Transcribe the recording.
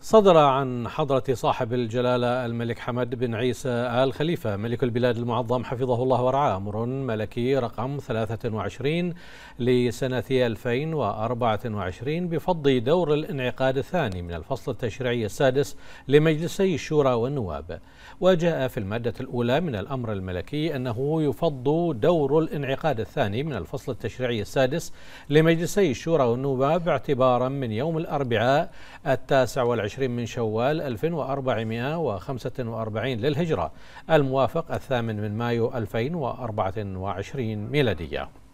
صدر عن حضرة صاحب الجلالة الملك حمد بن عيسى آل خليفة ملك البلاد المعظم حفظه الله ورعاه أمر ملكي رقم 23 لسنة 2024 بفض دور الانعقاد الثاني من الفصل التشريعي السادس لمجلسي الشورى والنواب وجاء في المادة الأولى من الأمر الملكي أنه يفض دور الانعقاد الثاني من الفصل التشريعي السادس لمجلسي الشورى والنواب اعتبارا من يوم الأربعاء التاسع والعشرين عشر من شوال 1445 للهجرة الموافق الثامن من مايو 2024 ميلادية